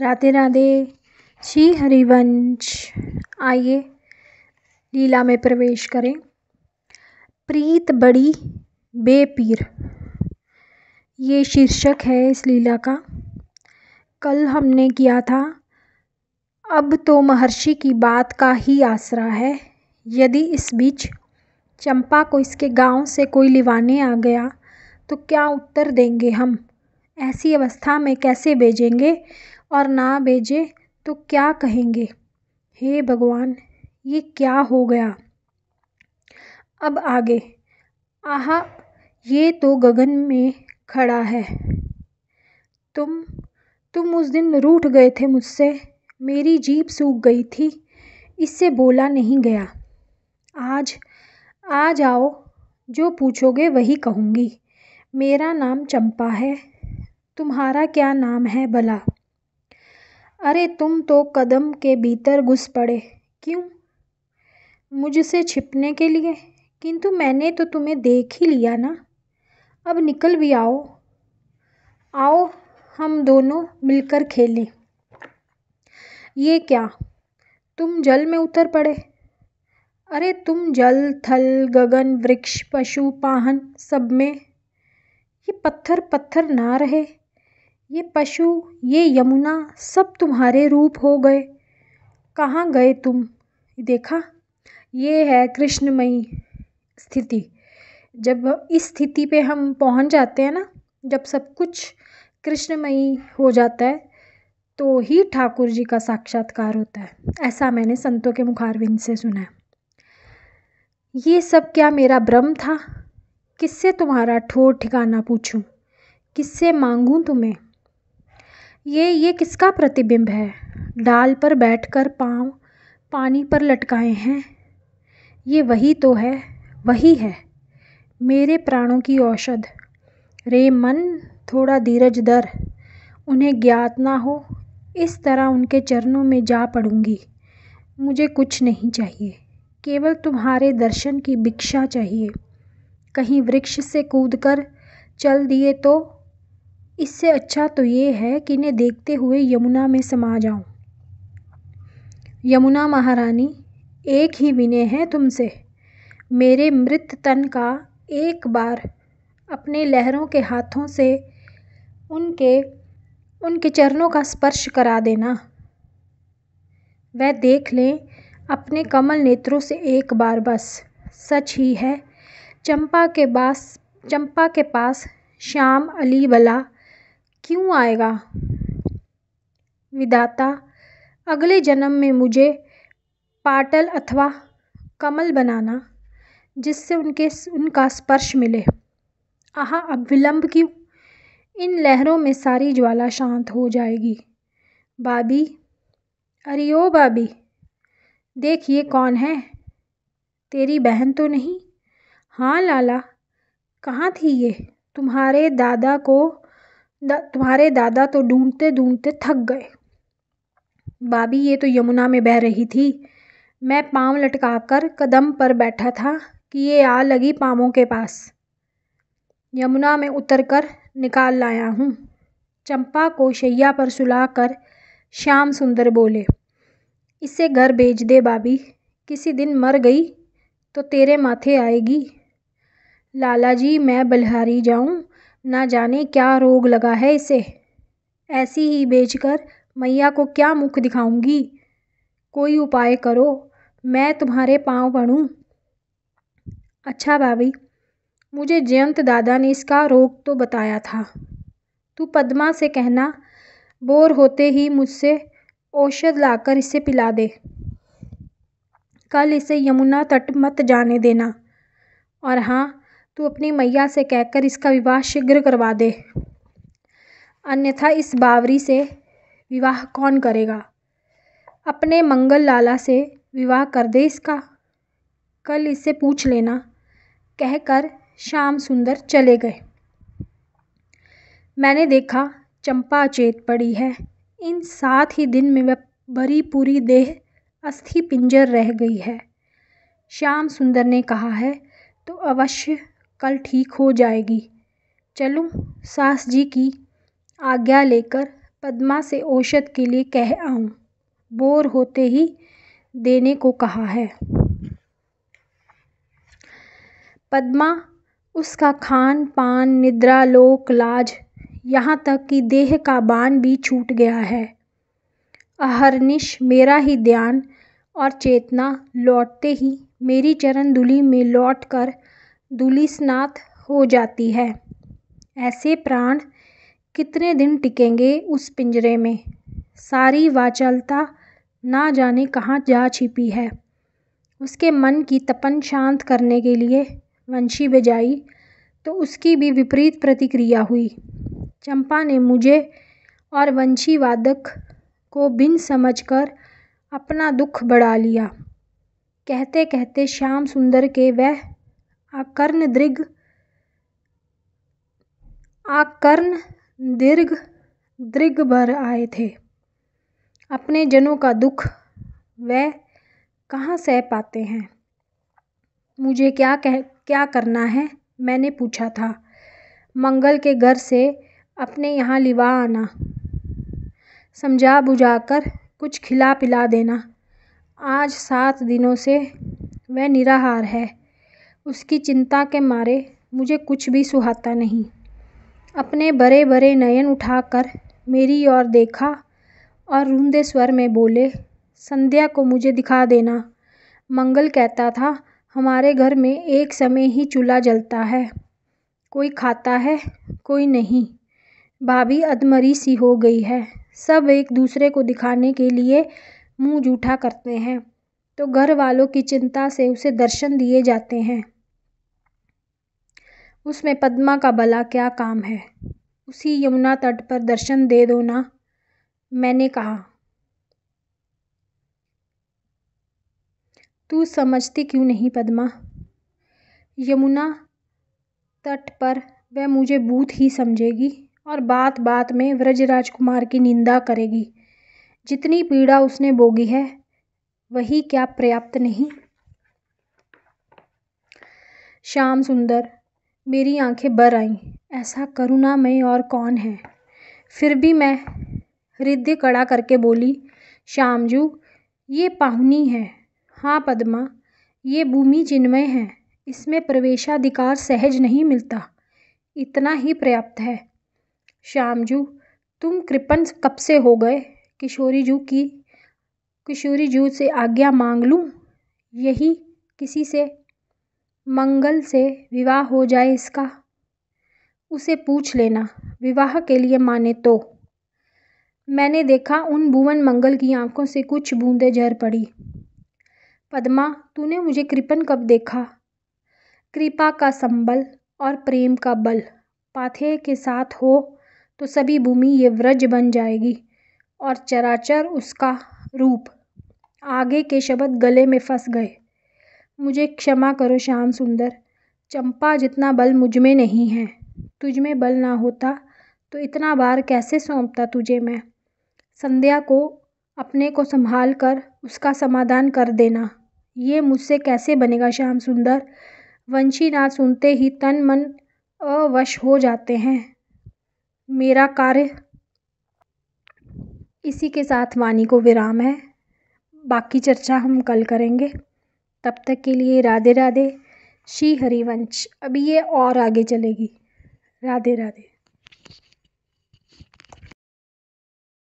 राधे राधे श्री हरिवंश आइए लीला में प्रवेश करें प्रीत बड़ी बेपीर ये शीर्षक है इस लीला का कल हमने किया था अब तो महर्षि की बात का ही आसरा है यदि इस बीच चंपा को इसके गांव से कोई लिवाने आ गया तो क्या उत्तर देंगे हम ऐसी अवस्था में कैसे भेजेंगे और ना भेजे तो क्या कहेंगे हे भगवान ये क्या हो गया अब आगे आह ये तो गगन में खड़ा है तुम तुम उस दिन रूठ गए थे मुझसे मेरी जीप सूख गई थी इससे बोला नहीं गया आज आ जाओ जो पूछोगे वही कहूँगी मेरा नाम चंपा है तुम्हारा क्या नाम है भला अरे तुम तो कदम के भीतर घुस पड़े क्यों मुझसे छिपने के लिए किंतु मैंने तो तुम्हें देख ही लिया ना अब निकल भी आओ आओ हम दोनों मिलकर खेलें ये क्या तुम जल में उतर पड़े अरे तुम जल थल गगन वृक्ष पशु पाहन सब में ये पत्थर पत्थर ना रहे ये पशु ये यमुना सब तुम्हारे रूप हो गए कहाँ गए तुम देखा ये है कृष्णमयी स्थिति जब इस स्थिति पे हम पहुँच जाते हैं ना जब सब कुछ कृष्णमयी हो जाता है तो ही ठाकुर जी का साक्षात्कार होता है ऐसा मैंने संतों के मुखारविंद से सुना है ये सब क्या मेरा भ्रम था किससे तुम्हारा ठोर ठिकाना पूछूं किससे मांगूं तुम्हें ये ये किसका प्रतिबिंब है डाल पर बैठकर पांव पानी पर लटकाए हैं ये वही तो है वही है मेरे प्राणों की औषध रे मन थोड़ा धीरज दर उन्हें ज्ञात ना हो इस तरह उनके चरणों में जा पड़ूंगी मुझे कुछ नहीं चाहिए केवल तुम्हारे दर्शन की भिक्षा चाहिए कहीं वृक्ष से कूद कर चल दिए तो इससे अच्छा तो ये है कि इन्हें देखते हुए यमुना में समा जाऊं यमुना महारानी एक ही विनय है तुमसे मेरे मृत तन का एक बार अपने लहरों के हाथों से उनके उनके चरणों का स्पर्श करा देना वह देख लें अपने कमल नेत्रों से एक बार बस सच ही है चंपा के पास चंपा के पास श्याम अली वला क्यों आएगा विदाता अगले जन्म में मुझे पाटल अथवा कमल बनाना जिससे उनके उनका स्पर्श मिले आह अब विलम्ब क्यों इन लहरों में सारी ज्वाला शांत हो जाएगी बाबी अरे ओ बाबी देखिए कौन है तेरी बहन तो नहीं हाँ लाला कहाँ थी ये तुम्हारे दादा को दा, तुम्हारे दादा तो ढूंढते ढूंढते थक गए बाबी ये तो यमुना में बह रही थी मैं पाँव लटकाकर कदम पर बैठा था कि ये आ लगी पामों के पास यमुना में उतरकर निकाल लाया हूँ चंपा को शैया पर सुला कर श्याम सुंदर बोले इसे घर भेज दे बाबी किसी दिन मर गई तो तेरे माथे आएगी लाला जी मैं बलहारी जाऊँ ना जाने क्या रोग लगा है इसे ऐसी ही बेचकर मैया को क्या मुख दिखाऊंगी कोई उपाय करो मैं तुम्हारे पाँव पढ़ूँ अच्छा भाभी मुझे जयंत दादा ने इसका रोग तो बताया था तू पद्मा से कहना बोर होते ही मुझसे औषध लाकर इसे पिला दे कल इसे यमुना तट मत जाने देना और हाँ तू अपनी मैया से कहकर इसका विवाह शीघ्र करवा दे अन्यथा इस बावरी से विवाह कौन करेगा अपने मंगल लाला से विवाह कर दे इसका कल इससे पूछ लेना कहकर श्याम सुंदर चले गए मैंने देखा चंपा अचेत पड़ी है इन सात ही दिन में वह भरी पूरी देह अस्थि पिंजर रह गई है श्याम सुंदर ने कहा है तो अवश्य कल ठीक हो जाएगी चलूँ सास जी की आज्ञा लेकर पद्मा से औषध के लिए कह आऊँ बोर होते ही देने को कहा है पद्मा उसका खान पान निद्रा लोक लाज यहाँ तक कि देह का बान भी छूट गया है अहरनिश मेरा ही ध्यान और चेतना लौटते ही मेरी चरण दुली में लौट कर दुलिसनाथ हो जाती है ऐसे प्राण कितने दिन टिकेंगे उस पिंजरे में सारी वाचलता ना जाने कहाँ जा छिपी है उसके मन की तपन शांत करने के लिए वंशी बजाई तो उसकी भी विपरीत प्रतिक्रिया हुई चंपा ने मुझे और वंशी वादक को बिन समझकर अपना दुख बढ़ा लिया कहते कहते श्याम सुंदर के वह आकर्ण दीर्घ आकर्ण दीर्घ दीर्घ भर आए थे अपने जनों का दुख वह कहाँ सह पाते हैं मुझे क्या कह क्या करना है मैंने पूछा था मंगल के घर से अपने यहाँ लिवा आना समझा बुझा कर कुछ खिला पिला देना आज सात दिनों से वह निराहार है उसकी चिंता के मारे मुझे कुछ भी सुहाता नहीं अपने बड़े बड़े नयन उठाकर मेरी ओर देखा और रूंधे स्वर में बोले संध्या को मुझे दिखा देना मंगल कहता था हमारे घर में एक समय ही चूल्हा जलता है कोई खाता है कोई नहीं भाभी अधमरी सी हो गई है सब एक दूसरे को दिखाने के लिए मुंह जूठा करते हैं तो घर वालों की चिंता से उसे दर्शन दिए जाते हैं उसमें पद्मा का भला क्या काम है उसी यमुना तट पर दर्शन दे दो ना मैंने कहा तू समझती क्यों नहीं पद्मा यमुना तट पर वह मुझे भूत ही समझेगी और बात बात में व्रज राजकुमार की निंदा करेगी जितनी पीड़ा उसने भोगी है वही क्या पर्याप्त नहीं श्याम सुंदर मेरी आँखें बर आईं ऐसा करुणामय और कौन है फिर भी मैं हृदय कड़ा करके बोली श्यामजू ये पाहुनी है हाँ पद्मा ये भूमि चिन्मय है इसमें प्रवेशाधिकार सहज नहीं मिलता इतना ही पर्याप्त है श्यामजू तुम कृपण कब से हो गए किशोरी जू की किशोरी जू से आज्ञा मांग लूँ यही किसी से मंगल से विवाह हो जाए इसका उसे पूछ लेना विवाह के लिए माने तो मैंने देखा उन भुवन मंगल की आंखों से कुछ बूंदें झर पड़ी पद्मा तूने मुझे कृपन कब देखा कृपा का संबल और प्रेम का बल पाथे के साथ हो तो सभी भूमि ये व्रज बन जाएगी और चराचर उसका रूप आगे के शब्द गले में फंस गए मुझे क्षमा करो श्याम सुंदर चंपा जितना बल मुझमें नहीं है तुझ में बल ना होता तो इतना बार कैसे सौंपता तुझे मैं संध्या को अपने को संभाल कर उसका समाधान कर देना ये मुझसे कैसे बनेगा श्याम सुंदर वंशी ना सुनते ही तन मन अवश हो जाते हैं मेरा कार्य इसी के साथ वाणी को विराम है बाकी चर्चा हम कल करेंगे तब तक के लिए राधे राधे श्री हरिवंश अभी ये और आगे चलेगी राधे राधे